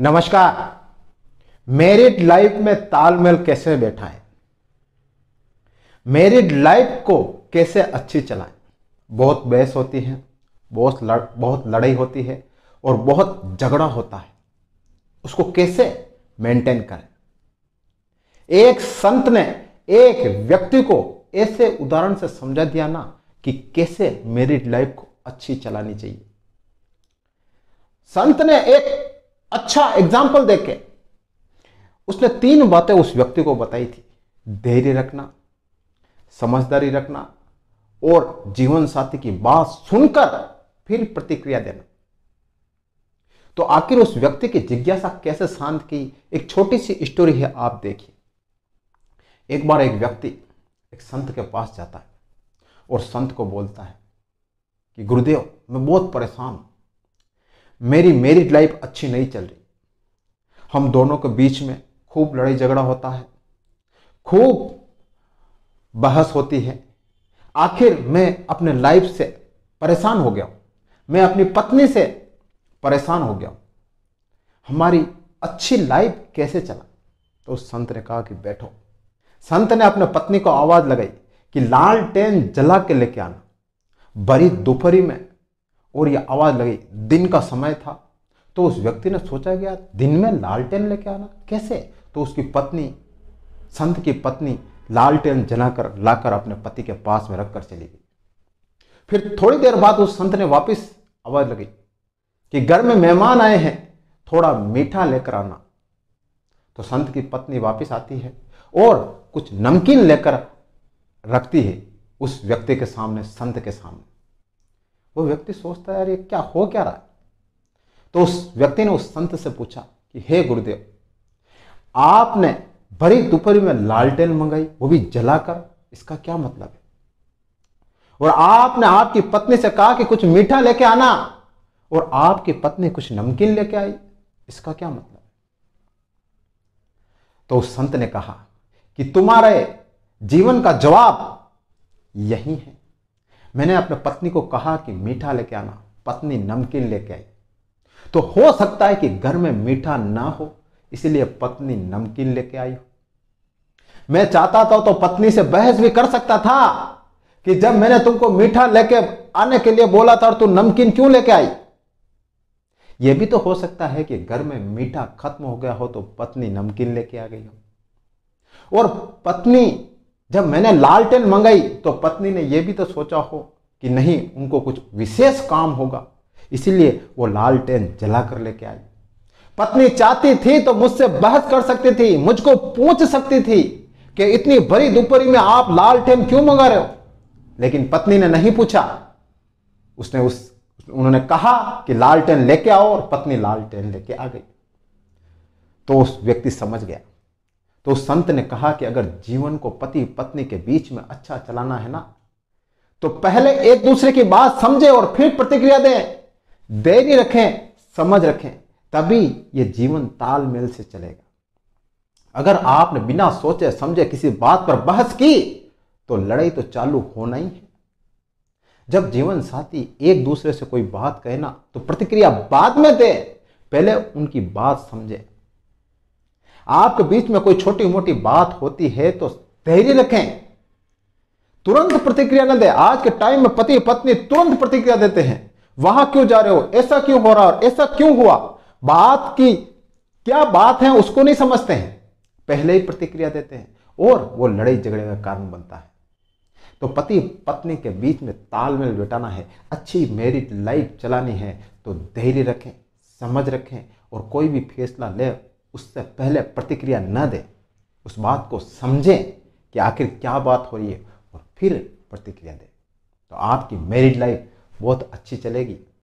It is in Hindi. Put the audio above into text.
नमस्कार मैरिड लाइफ में तालमेल कैसे बैठाएं मैरिड लाइफ को कैसे अच्छी चलाएं बहुत बहस होती है बहुत लड़ बहुत लड़ाई होती है और बहुत झगड़ा होता है उसको कैसे मेंटेन करें एक संत ने एक व्यक्ति को ऐसे उदाहरण से समझा दिया ना कि कैसे मैरिड लाइफ को अच्छी चलानी चाहिए संत ने एक अच्छा एग्जाम्पल देके उसने तीन बातें उस व्यक्ति को बताई थी धैर्य रखना समझदारी रखना और जीवन साथी की बात सुनकर फिर प्रतिक्रिया देना तो आखिर उस व्यक्ति की जिज्ञासा कैसे शांत की एक छोटी सी स्टोरी है आप देखिए एक बार एक व्यक्ति एक संत के पास जाता है और संत को बोलता है कि गुरुदेव मैं बहुत परेशान हूं मेरी मेरिड लाइफ अच्छी नहीं चल रही हम दोनों के बीच में खूब लड़ाई झगड़ा होता है खूब बहस होती है आखिर मैं अपने लाइफ से परेशान हो गया मैं अपनी पत्नी से परेशान हो गया हमारी अच्छी लाइफ कैसे चला तो उस संत ने कहा कि बैठो संत ने अपने पत्नी को आवाज़ लगाई कि लालटेन जला के लेके आना बड़ी दोपहरी में और ये आवाज़ लगी दिन का समय था तो उस व्यक्ति ने सोचा गया दिन में लालटेन लेके आना कैसे तो उसकी पत्नी संत की पत्नी लालटेन जलाकर लाकर अपने पति के पास में रखकर चली गई फिर थोड़ी देर बाद उस संत ने वापस आवाज़ लगी कि घर में मेहमान आए हैं थोड़ा मीठा लेकर आना तो संत की पत्नी वापस आती है और कुछ नमकीन लेकर रखती है उस व्यक्ति के सामने संत के सामने वो व्यक्ति सोचता है यार ये क्या हो क्या रहा है तो उस व्यक्ति ने उस संत से पूछा कि हे गुरुदेव आपने भरी दोपहरी में लालटेन मंगाई वो भी जलाकर इसका क्या मतलब है और आपने आपकी पत्नी से कहा कि कुछ मीठा लेके आना और आपकी पत्नी कुछ नमकीन लेके आई इसका क्या मतलब है तो उस संत ने कहा कि तुम्हारे जीवन का जवाब यही है मैंने अपने पत्नी को कहा कि मीठा लेके आना पत्नी नमकीन लेके आई तो हो सकता है कि घर में मीठा ना हो इसलिए पत्नी नमकीन लेके आई हो मैं चाहता था तो पत्नी से बहस भी कर सकता था कि जब मैंने तुमको मीठा लेके आने के लिए बोला था और तू नमकीन क्यों लेके आई यह भी तो हो सकता है कि घर में मीठा खत्म हो गया हो तो पत्नी नमकीन लेके आ गई हो और पत्नी जब मैंने लालटेन मंगाई तो पत्नी ने यह भी तो सोचा हो कि नहीं उनको कुछ विशेष काम होगा इसीलिए वो लालटेन जला कर लेके आई पत्नी चाहती थी तो मुझसे बहस कर सकती थी मुझको पूछ सकती थी कि इतनी भरी दोपहरी में आप लालटेन क्यों मंगा रहे हो लेकिन पत्नी ने नहीं पूछा उसने उस उन्होंने कहा कि लालटेन लेके आओ और पत्नी लालटेन लेके आ गई तो उस व्यक्ति समझ गया तो संत ने कहा कि अगर जीवन को पति पत्नी के बीच में अच्छा चलाना है ना तो पहले एक दूसरे की बात समझे और फिर प्रतिक्रिया दें देरी रखें समझ रखें तभी यह जीवन तालमेल से चलेगा अगर आपने बिना सोचे समझे किसी बात पर बहस की तो लड़ाई तो चालू होना ही है जब जीवन साथी एक दूसरे से कोई बात कहे ना तो प्रतिक्रिया बाद में दे पहले उनकी बात समझे आपके बीच में कोई छोटी मोटी बात होती है तो धैर्य रखें तुरंत प्रतिक्रिया न दे आज के टाइम में पति पत्नी तुरंत प्रतिक्रिया देते हैं वहां क्यों जा रहे हो ऐसा क्यों हो रहा और ऐसा क्यों हुआ बात की क्या बात है उसको नहीं समझते हैं पहले ही प्रतिक्रिया देते हैं और वो लड़ाई झगड़े का कारण बनता है तो पति पत्नी के बीच में तालमेल बिटाना है अच्छी मेरिट लाइफ चलानी है तो धैर्य रखें समझ रखें और कोई भी फैसला ले उससे पहले प्रतिक्रिया न दें उस बात को समझें कि आखिर क्या बात हो रही है और फिर प्रतिक्रिया दें तो आपकी मैरिड लाइफ बहुत अच्छी चलेगी